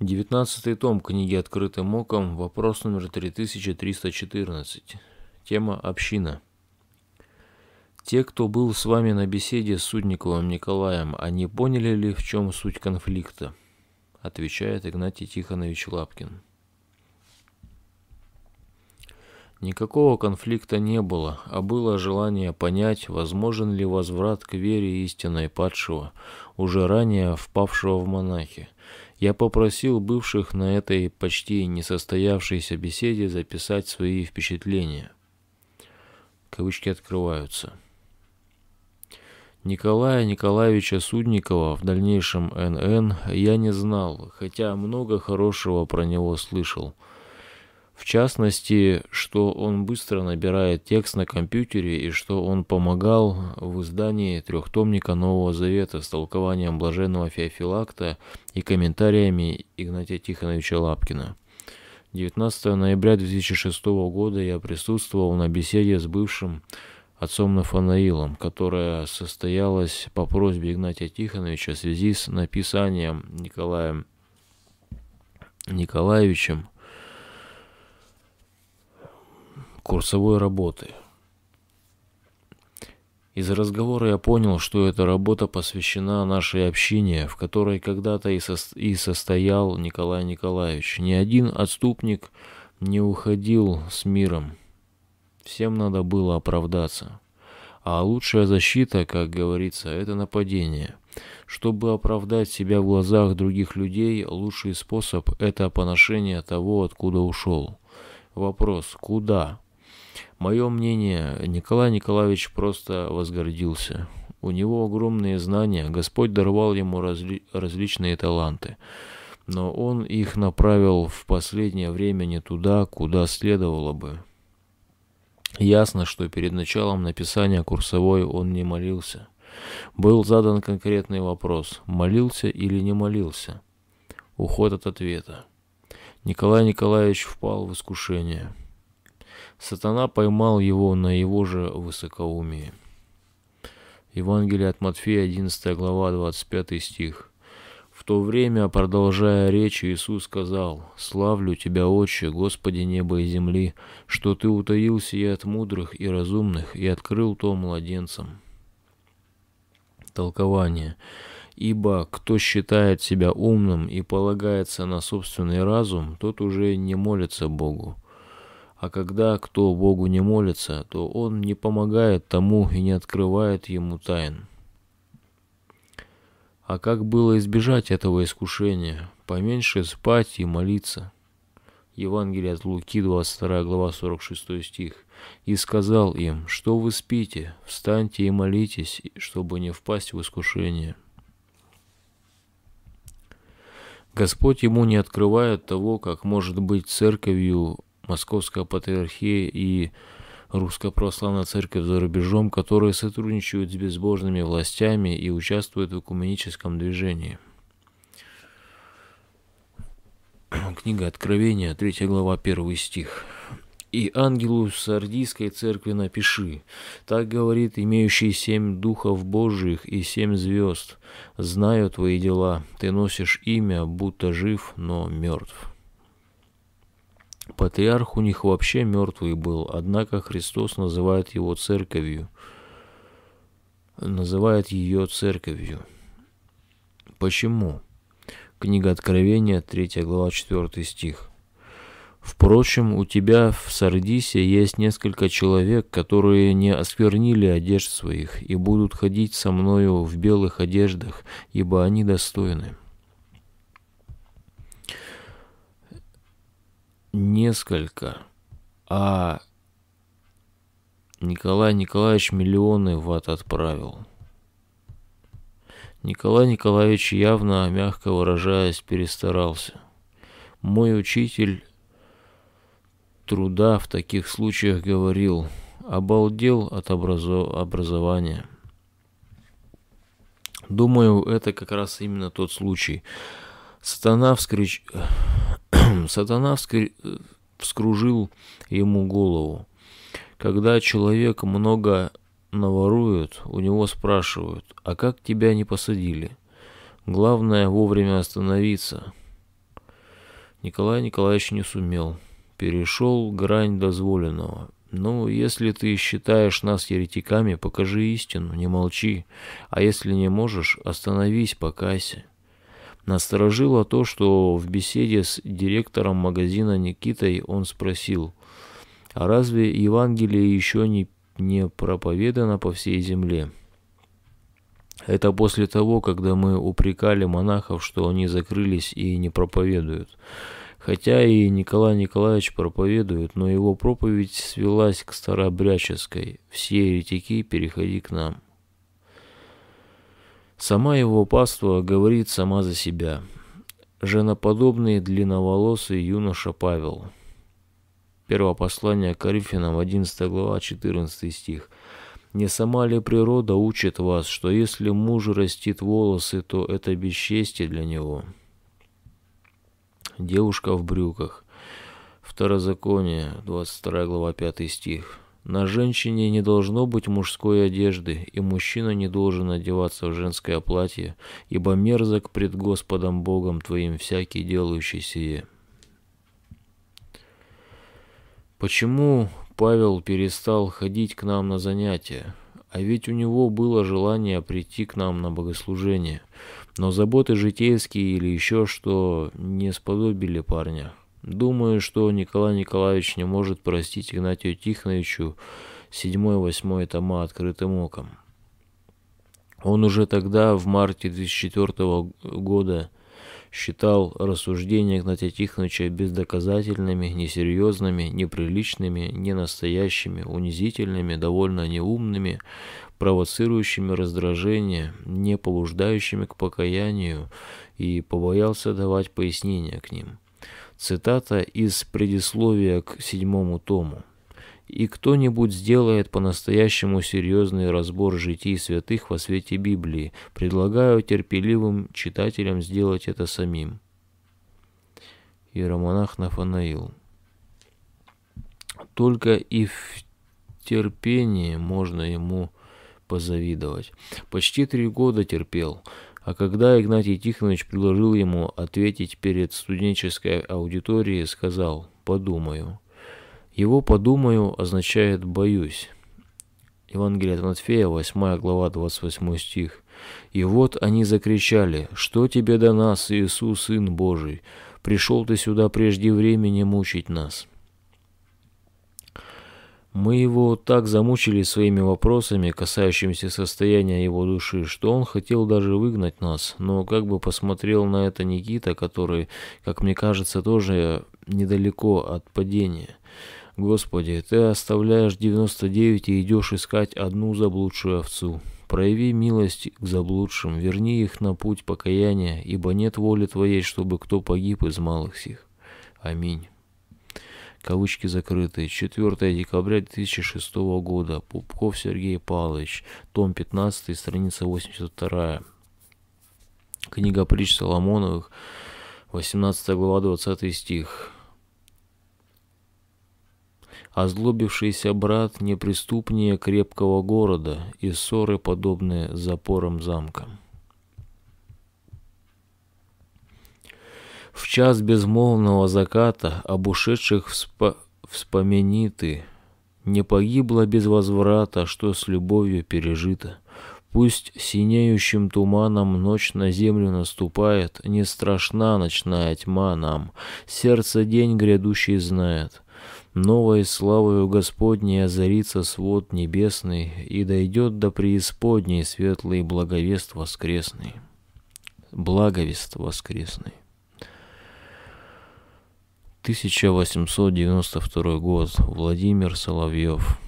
Девятнадцатый том книги «Открытым оком», вопрос номер 3314. Тема «Община». Те, кто был с вами на беседе с Судниковым Николаем, они поняли ли, в чем суть конфликта? Отвечает Игнатий Тихонович Лапкин. Никакого конфликта не было, а было желание понять, возможен ли возврат к вере истинной падшего, уже ранее впавшего в монахи – я попросил бывших на этой почти несостоявшейся беседе записать свои впечатления. Кавычки открываются. Николая Николаевича Судникова, в дальнейшем НН, я не знал, хотя много хорошего про него слышал – в частности, что он быстро набирает текст на компьютере и что он помогал в издании трехтомника Нового Завета с толкованием блаженного Феофилакта и комментариями Игнатия Тихоновича Лапкина. 19 ноября 2006 года я присутствовал на беседе с бывшим отцом Нафанаилом, которая состоялась по просьбе Игнатия Тихоновича в связи с написанием Николаем Николаевичем курсовой работы. Из разговора я понял, что эта работа посвящена нашей общине, в которой когда-то и, состоял Николай Николаевич. Ни один отступник не уходил с миром. Всем надо было оправдаться. А лучшая защита, как говорится, это нападение. Чтобы оправдать себя в глазах других людей, лучший способ – это поношение того, откуда ушел. Вопрос – куда? Мое мнение, Николай Николаевич просто возгордился. У него огромные знания, Господь даровал ему разли различные таланты. Но он их направил в последнее время не туда, куда следовало бы. Ясно, что перед началом написания курсовой он не молился. Был задан конкретный вопрос, молился или не молился. Уход от ответа. Николай Николаевич впал в искушение. Сатана поймал его на его же высокоумии. Евангелие от Матфея, 11 глава, 25 стих. В то время, продолжая речь, Иисус сказал, «Славлю Тебя, Отче, Господи неба и земли, что Ты утаился и от мудрых и разумных, и открыл то младенцам». Толкование. Ибо кто считает себя умным и полагается на собственный разум, тот уже не молится Богу, а когда кто Богу не молится, то он не помогает тому и не открывает ему тайн. А как было избежать этого искушения? Поменьше спать и молиться. Евангелие от Луки, 22 глава, 46 стих. «И сказал им, что вы спите, встаньте и молитесь, чтобы не впасть в искушение». Господь ему не открывает того, как может быть церковью Московская Патриархия и Русская Православная Церковь за рубежом, которые сотрудничают с безбожными властями и участвуют в экуменическом движении. Книга Откровения, 3 глава, 1 стих. «И ангелу Сардийской церкви напиши, так говорит имеющий семь духов Божьих и семь звезд, знаю твои дела, ты носишь имя, будто жив, но мертв». Патриарх у них вообще мертвый был, однако Христос называет его церковью. Называет ее церковью. Почему? Книга Откровения, 3 глава, 4 стих. Впрочем, у тебя в Сардисе есть несколько человек, которые не осквернили одежд своих и будут ходить со мною в белых одеждах, ибо они достойны. несколько, а Николай Николаевич миллионы ват отправил. Николай Николаевич явно, мягко выражаясь, перестарался. Мой учитель труда в таких случаях говорил, обалдел от образо образования. Думаю, это как раз именно тот случай. Сатана вскрич... Сатана вскружил ему голову. Когда человек много наворуют, у него спрашивают, а как тебя не посадили? Главное вовремя остановиться. Николай Николаевич не сумел. Перешел грань дозволенного. Ну, если ты считаешь нас еретиками, покажи истину, не молчи. А если не можешь, остановись, покайся. Насторожило то, что в беседе с директором магазина Никитой он спросил, а разве Евангелие еще не, не проповедано по всей земле? Это после того, когда мы упрекали монахов, что они закрылись и не проповедуют. Хотя и Николай Николаевич проповедует, но его проповедь свелась к старообрядческой «Все еретики, переходи к нам». Сама его паства говорит сама за себя. Женоподобный длинноволосый юноша Павел. Первое послание Корифинам, 11 глава, 14 стих. «Не сама ли природа учит вас, что если муж растит волосы, то это бесчестие для него?» Девушка в брюках. Второзаконие, 22 глава, 5 стих. На женщине не должно быть мужской одежды, и мужчина не должен одеваться в женское платье, ибо мерзок пред Господом Богом твоим всякий делающий сие. Почему Павел перестал ходить к нам на занятия? А ведь у него было желание прийти к нам на богослужение, но заботы житейские или еще что не сподобили парня. Думаю, что Николай Николаевич не может простить Игнатию Тихоновичу седьмой-восьмой тома открытым оком. Он уже тогда, в марте 2004 года, считал рассуждения Игнатия Тихоновича бездоказательными, несерьезными, неприличными, ненастоящими, унизительными, довольно неумными, провоцирующими раздражение, не побуждающими к покаянию, и побоялся давать пояснения к ним. Цитата из предисловия к седьмому тому. «И кто-нибудь сделает по-настоящему серьезный разбор житий святых во свете Библии. Предлагаю терпеливым читателям сделать это самим». Иеромонах Нафанаил. Только и в терпении можно ему позавидовать. Почти три года терпел, а когда Игнатий Тихонович предложил ему ответить перед студенческой аудиторией, сказал «подумаю». Его «подумаю» означает «боюсь». Евангелие от Матфея, 8 глава, 28 стих. «И вот они закричали, что тебе до нас, Иисус, Сын Божий? Пришел ты сюда прежде времени мучить нас». Мы его так замучили своими вопросами, касающимися состояния его души, что он хотел даже выгнать нас, но как бы посмотрел на это Никита, который, как мне кажется, тоже недалеко от падения. Господи, ты оставляешь 99 и идешь искать одну заблудшую овцу. Прояви милость к заблудшим, верни их на путь покаяния, ибо нет воли Твоей, чтобы кто погиб из малых сих. Аминь кавычки закрыты, 4 декабря 2006 года, Пупков Сергей Павлович, том 15, страница 82. Книга притч Соломоновых, 18 глава, 20 стих. Озлобившийся брат не преступнее крепкого города, и ссоры подобные запорам замка. В час безмолвного заката об ушедших вспо... вспомини Не погибло без возврата, что с любовью пережито. Пусть синеющим туманом ночь на землю наступает, Не страшна ночная тьма нам, сердце день грядущий знает. Новой славою Господней озарится свод небесный, И дойдет до преисподней светлый благовест воскресный. Благовест воскресный. 1892 год. Владимир Соловьев.